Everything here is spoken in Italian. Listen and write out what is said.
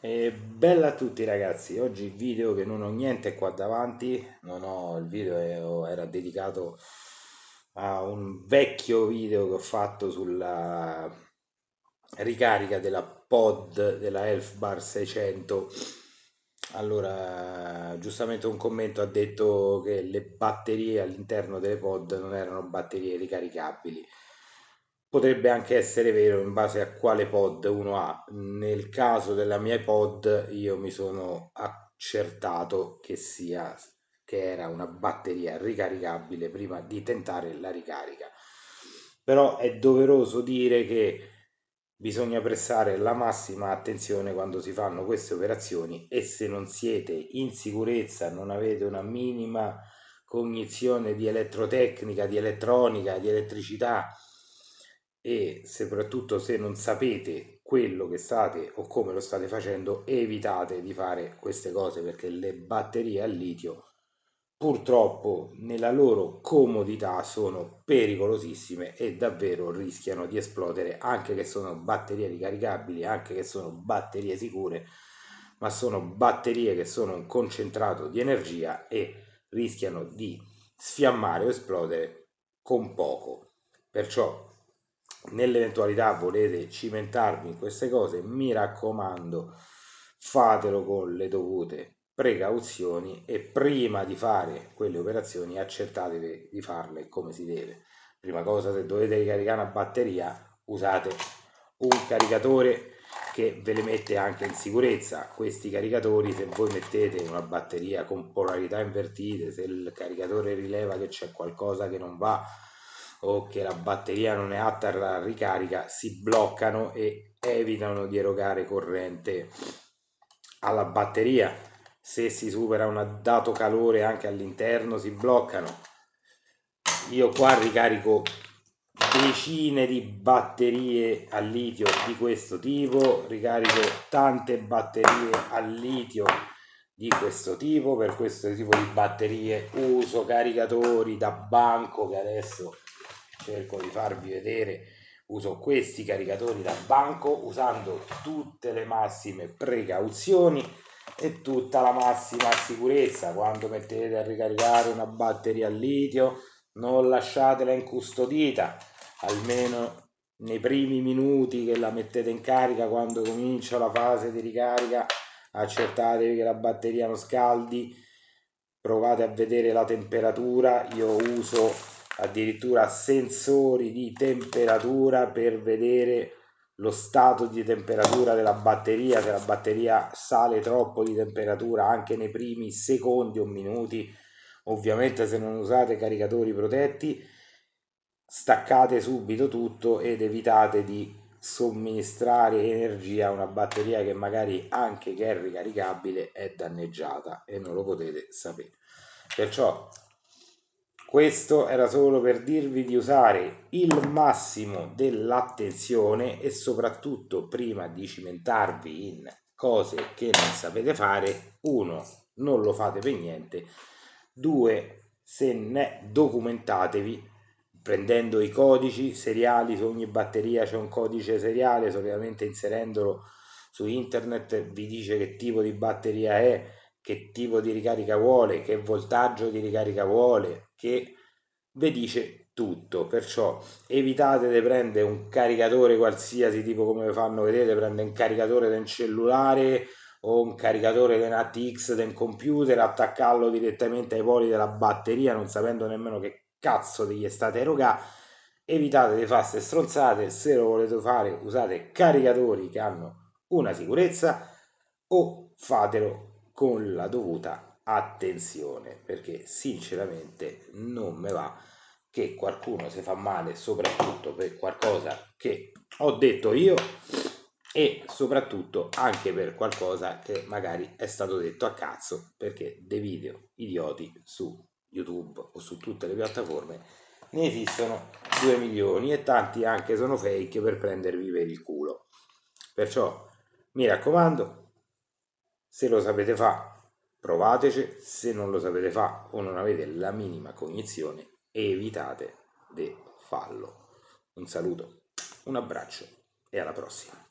E bella a tutti ragazzi, oggi video che non ho niente qua davanti, non ho il video era dedicato a un vecchio video che ho fatto sulla ricarica della pod della Elf Bar 600. Allora, giustamente un commento ha detto che le batterie all'interno delle pod non erano batterie ricaricabili potrebbe anche essere vero in base a quale pod uno ha. Nel caso della mia pod, io mi sono accertato che sia che era una batteria ricaricabile prima di tentare la ricarica. Però è doveroso dire che bisogna prestare la massima attenzione quando si fanno queste operazioni e se non siete in sicurezza, non avete una minima cognizione di elettrotecnica, di elettronica, di elettricità, e soprattutto se non sapete quello che state o come lo state facendo evitate di fare queste cose perché le batterie al litio purtroppo nella loro comodità sono pericolosissime e davvero rischiano di esplodere anche che sono batterie ricaricabili anche che sono batterie sicure ma sono batterie che sono un concentrato di energia e rischiano di sfiammare o esplodere con poco perciò nell'eventualità volete cimentarvi in queste cose, mi raccomando, fatelo con le dovute precauzioni e prima di fare quelle operazioni accertatevi di farle come si deve. Prima cosa, se dovete ricaricare una batteria, usate un caricatore che ve le mette anche in sicurezza. Questi caricatori, se voi mettete una batteria con polarità invertite, se il caricatore rileva che c'è qualcosa che non va, o che la batteria non è atta alla ricarica, si bloccano e evitano di erogare corrente alla batteria. Se si supera un dato calore anche all'interno si bloccano. Io qua ricarico decine di batterie a litio di questo tipo, ricarico tante batterie a litio di questo tipo, per questo tipo di batterie uso caricatori da banco che adesso cerco di farvi vedere uso questi caricatori da banco usando tutte le massime precauzioni e tutta la massima sicurezza quando mettete a ricaricare una batteria a litio non lasciatela incustodita almeno nei primi minuti che la mettete in carica quando comincia la fase di ricarica accertatevi che la batteria non scaldi provate a vedere la temperatura io uso addirittura sensori di temperatura per vedere lo stato di temperatura della batteria, se la batteria sale troppo di temperatura anche nei primi secondi o minuti, ovviamente se non usate caricatori protetti, staccate subito tutto ed evitate di somministrare energia a una batteria che magari anche che è ricaricabile è danneggiata e non lo potete sapere. Perciò questo era solo per dirvi di usare il massimo dell'attenzione e soprattutto prima di cimentarvi in cose che non sapete fare, uno, non lo fate per niente, due, se ne documentatevi prendendo i codici seriali, su ogni batteria c'è un codice seriale, solitamente inserendolo su internet vi dice che tipo di batteria è, che tipo di ricarica vuole, che voltaggio di ricarica vuole, che vi dice tutto, perciò evitate di prendere un caricatore qualsiasi tipo come vi fanno vedere, prendere un caricatore del cellulare o un caricatore un ATX del computer, attaccarlo direttamente ai poli della batteria non sapendo nemmeno che cazzo degli state erogando evitate di fare queste stronzate se lo volete fare usate caricatori che hanno una sicurezza o fatelo con la dovuta attenzione perché sinceramente non me va che qualcuno si fa male soprattutto per qualcosa che ho detto io e soprattutto anche per qualcosa che magari è stato detto a cazzo perché dei video idioti su YouTube o su tutte le piattaforme ne esistono 2 milioni e tanti anche sono fake per prendervi per il culo. Perciò mi raccomando, se lo sapete fa, provateci, se non lo sapete fa o non avete la minima cognizione, evitate di farlo. Un saluto, un abbraccio e alla prossima.